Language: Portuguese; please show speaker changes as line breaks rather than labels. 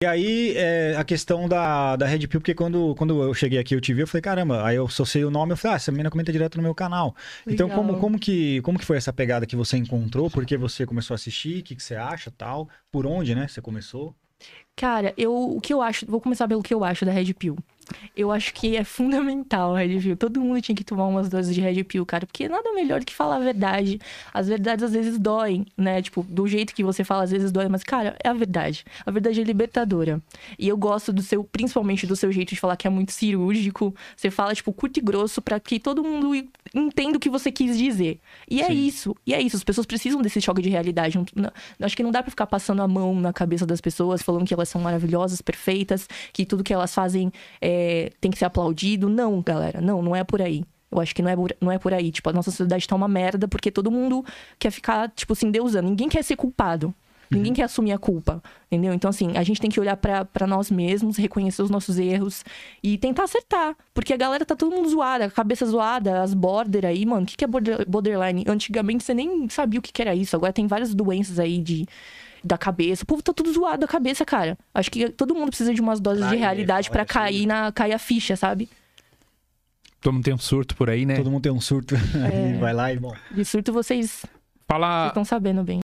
E aí, é, a questão da, da Red Pill, porque quando, quando eu cheguei aqui, eu te vi, eu falei, caramba, aí eu só o nome, eu falei, ah, essa menina comenta direto no meu canal. Legal. Então, como, como, que, como que foi essa pegada que você encontrou? Por que você começou a assistir? O que, que você acha, tal? Por onde, né, você começou?
Cara, eu, o que eu acho, vou começar pelo que eu acho da Red Pill. Eu acho que é fundamental Red Pill. Todo mundo tinha que tomar umas doses de Red Pill, cara. Porque nada melhor do que falar a verdade. As verdades às vezes doem, né? Tipo, do jeito que você fala, às vezes dói. Mas, cara, é a verdade. A verdade é libertadora. E eu gosto do seu, principalmente do seu jeito de falar, que é muito cirúrgico. Você fala, tipo, curto e grosso para que todo mundo entenda o que você quis dizer. E é Sim. é isso. E é isso. As pessoas precisam desse choque de realidade. Não, acho que não dá para ficar passando a mão na cabeça das pessoas, falando que elas são maravilhosas, perfeitas, que tudo que elas fazem é é, tem que ser aplaudido. Não, galera, não, não é por aí. Eu acho que não é, não é por aí. Tipo, a nossa sociedade tá uma merda porque todo mundo quer ficar, tipo, se assim, endeusando. Ninguém quer ser culpado. Ninguém quer assumir a culpa, entendeu? Então, assim, a gente tem que olhar para nós mesmos, reconhecer os nossos erros e tentar acertar. Porque a galera tá todo mundo zoada, cabeça zoada, as border aí, mano. O que, que é borderline? Antigamente você nem sabia o que, que era isso. Agora tem várias doenças aí de da cabeça. O povo tá tudo zoado da cabeça, cara. Acho que todo mundo precisa de umas doses Ai, de realidade é, para cair na cair a ficha, sabe?
Todo mundo tem um surto por aí, né? Todo mundo tem um surto. É... Vai lá, irmão.
De surto vocês
Fala... estão sabendo bem.